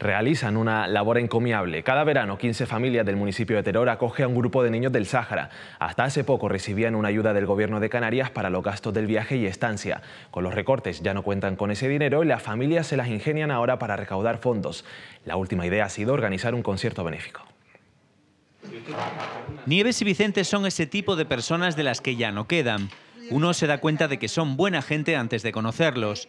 realizan una labor encomiable. Cada verano, 15 familias del municipio de Teror acoge a un grupo de niños del Sáhara. Hasta hace poco recibían una ayuda del gobierno de Canarias para los gastos del viaje y estancia. Con los recortes ya no cuentan con ese dinero y las familias se las ingenian ahora para recaudar fondos. La última idea ha sido organizar un concierto benéfico. Nieves y Vicente son ese tipo de personas de las que ya no quedan. Uno se da cuenta de que son buena gente antes de conocerlos.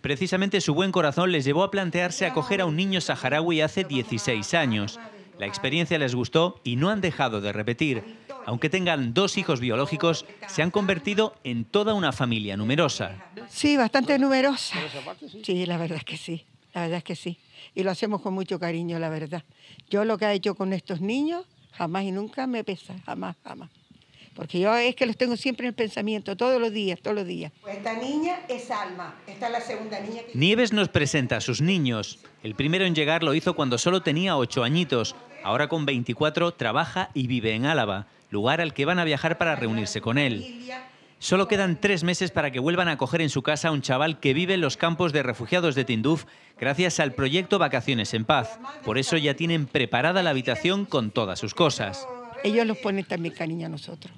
Precisamente su buen corazón les llevó a plantearse acoger a un niño saharaui hace 16 años. La experiencia les gustó y no han dejado de repetir. Aunque tengan dos hijos biológicos, se han convertido en toda una familia numerosa. Sí, bastante numerosa. Sí, la verdad es que sí, la verdad es que sí. Y lo hacemos con mucho cariño, la verdad. Yo lo que he hecho con estos niños, jamás y nunca me pesa, jamás, jamás porque yo es que los tengo siempre en el pensamiento, todos los días, todos los días. Pues esta niña es Alma, esta es la segunda niña que... Nieves nos presenta a sus niños. El primero en llegar lo hizo cuando solo tenía ocho añitos. Ahora con 24 trabaja y vive en Álava, lugar al que van a viajar para reunirse con él. Solo quedan tres meses para que vuelvan a coger en su casa a un chaval que vive en los campos de refugiados de Tinduf gracias al proyecto Vacaciones en Paz. Por eso ya tienen preparada la habitación con todas sus cosas. Ellos los ponen también cariño a nosotros.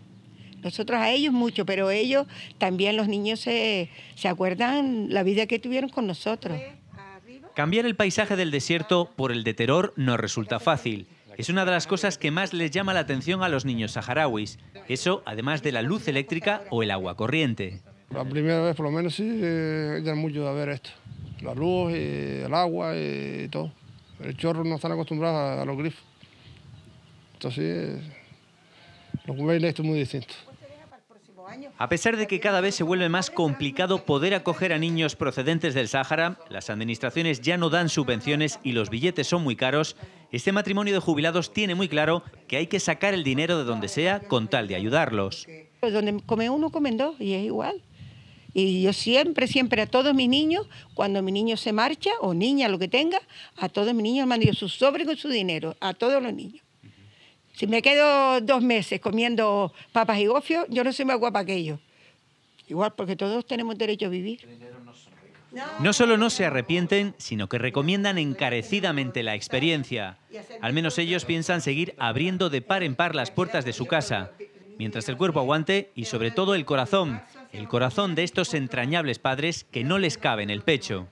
Nosotros a ellos mucho, pero ellos también, los niños se, se acuerdan la vida que tuvieron con nosotros. Cambiar el paisaje del desierto por el de terror no resulta fácil. Es una de las cosas que más les llama la atención a los niños saharauis. Eso, además de la luz eléctrica o el agua corriente. La primera vez, por lo menos, sí, ya eh, mucho de ver esto. La luz, y eh, el agua y eh, todo. El chorro no están acostumbrados a, los grifos. Entonces, lo los veis esto es muy distinto. A pesar de que cada vez se vuelve más complicado poder acoger a niños procedentes del Sáhara, las administraciones ya no dan subvenciones y los billetes son muy caros, este matrimonio de jubilados tiene muy claro que hay que sacar el dinero de donde sea con tal de ayudarlos. Pues donde come uno, come dos y es igual. Y yo siempre, siempre a todos mis niños, cuando mi niño se marcha, o niña, lo que tenga, a todos mis niños mando yo su sobre con su dinero, a todos los niños. Si me quedo dos meses comiendo papas y gofio, yo no soy más guapa que ellos. Igual, porque todos tenemos derecho a vivir. No solo no se arrepienten, sino que recomiendan encarecidamente la experiencia. Al menos ellos piensan seguir abriendo de par en par las puertas de su casa, mientras el cuerpo aguante y sobre todo el corazón, el corazón de estos entrañables padres que no les cabe en el pecho.